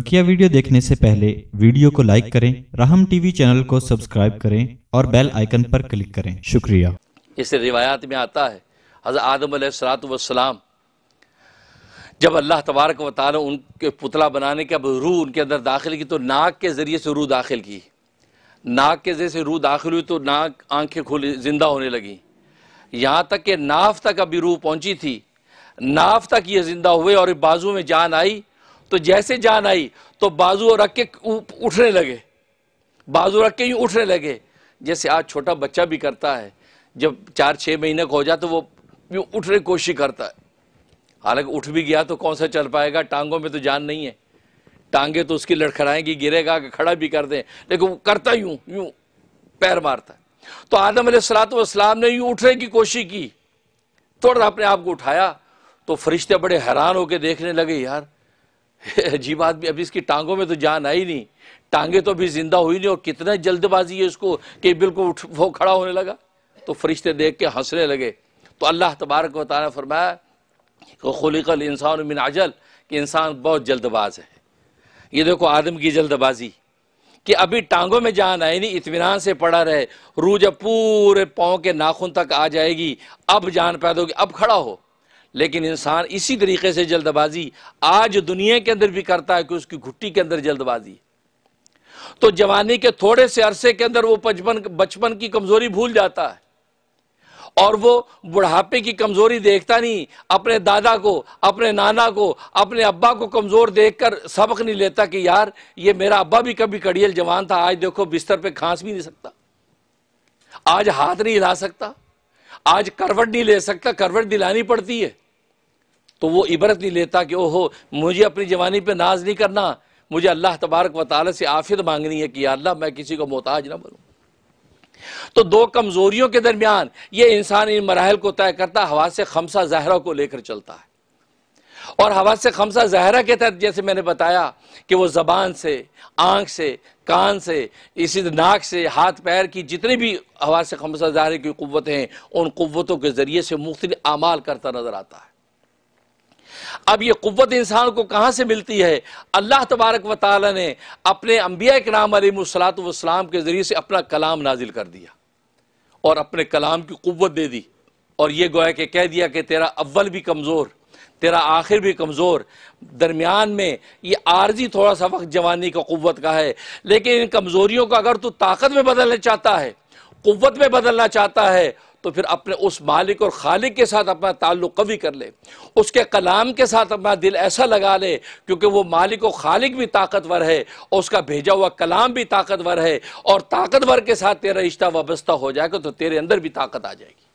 बकिया वीडियो देखने से पहले वीडियो को लाइक करें राहम टीवी चैनल को सब्सक्राइब करें और बेल आइकन पर क्लिक करें शुक्रिया इस रिवायात में आता है आदम सलाम जब अल्लाह तबारक वाली उनके पुतला बनाने के अब रूह उनके अंदर दाखिल की तो नाक के ज़रिए से रूह दाखिल की नाक के ज़रिए से रूह दाखिल हुई तो नाक आंखें खुली जिंदा होने लगी यहाँ तक कि नाफ तक अभी रूह पहुंची थी नाफ तक ये जिंदा हुए और बाजू में जान आई तो जैसे जान आई तो बाजू रख के उठने लगे बाजू रख के यूं उठने लगे जैसे आज छोटा बच्चा भी करता है जब चार छह महीने का हो जाए तो वो यूं उठने की कोशिश करता है हालांकि उठ भी गया तो कौन सा चल पाएगा टांगों में तो जान नहीं है टांगे तो उसकी लड़खड़ाएंगी गिरेगा कि खड़ा भी कर दे लेकिन वो करता यूं यूं पैर मारता है तो आदम सलातम ने यूं उठने की कोशिश की थोड़ा अपने आप को उठाया तो फरिश्ते बड़े हैरान होकर देखने लगे यार अजीब आदमी अभी इसकी टांगों में तो जान आई नहीं टांगे तो अभी जिंदा हुई नहीं और कितना जल्दबाजी है इसको कि बिल्कुल उठ वो खड़ा होने लगा तो फरिश्ते देख के हंसने लगे तो अल्लाह तबारक बताना फरमाया खुलिकल इंसान मिन अजल कि इंसान बहुत जल्दबाज है ये देखो आदम की जल्दबाजी कि अभी टांगों में जान आई नहीं इतमान से पड़ा रहे रू जब पूरे पाँव के नाखून तक आ जाएगी अब जान पैदा होगी अब खड़ा हो लेकिन इंसान इसी तरीके से जल्दबाजी आज दुनिया के अंदर भी करता है कि उसकी घुट्टी के अंदर जल्दबाजी तो जवानी के थोड़े से अरसे के अंदर वो बचपन बचपन की कमजोरी भूल जाता है और वो बुढ़ापे की कमजोरी देखता नहीं अपने दादा को अपने नाना को अपने अब्बा को कमजोर देखकर सबक नहीं लेता कि यार ये मेरा अब्बा भी कभी कड़ियल जवान था आज देखो बिस्तर पे खांस भी नहीं सकता आज हाथ नहीं हिला सकता आज करवट नहीं ले सकता करवट दिलानी पड़ती है तो वो इबरत नहीं लेता कि ओहो मुझे अपनी जवानी पर नाज नहीं करना मुझे अल्लाह तबारक व ताली से आफियत मांगनी है कि अल्लाह मैं किसी को मोहताज ना बनूँ तो दो कमज़ोरियों के दरमियान ये इंसान इन मराहल को तय करता हवा से खमसा जहरा को लेकर चलता है और हवा से खमसा जहरा के तहत जैसे मैंने बताया कि वो ज़बान से आँख से कान से इसी नाक से हाथ पैर की जितने भी हवा से खमसा जहरे की क़वतें हैं उन क़वतों के ज़रिए से मुख्तलि अमाल करता नज़र आता है अब ये कुत इंसान को कहाँ से मिलती है अल्लाह तबारक व ताली ने अपने अम्बिया के नाम सलातम के ज़रिए से अपना कलाम नाजिल कर दिया और अपने कलाम की कुत दे दी और ये गोया कि कह दिया कि तेरा अव्वल भी कमज़ोर तेरा आखिर भी कमज़ोर दरमियान में ये आर्जी थोड़ा सा वक्त जवानी का कुत का है लेकिन इन कमज़ोरियों को अगर तू ताकत में बदलना चाहता है कुत में बदलना चाहता है तो फिर अपने उस मालिक और खालिक के साथ अपना ताल्लुक़ कवि कर ले उसके कलाम के साथ अपना दिल ऐसा लगा ले क्योंकि वो मालिक और खालिक भी ताकतवर है और उसका भेजा हुआ कलाम भी ताकतवर है और ताकतवर के साथ तेरा रिश्ता वाबस्ता हो जाएगा तो तेरे अंदर भी ताकत आ जाएगी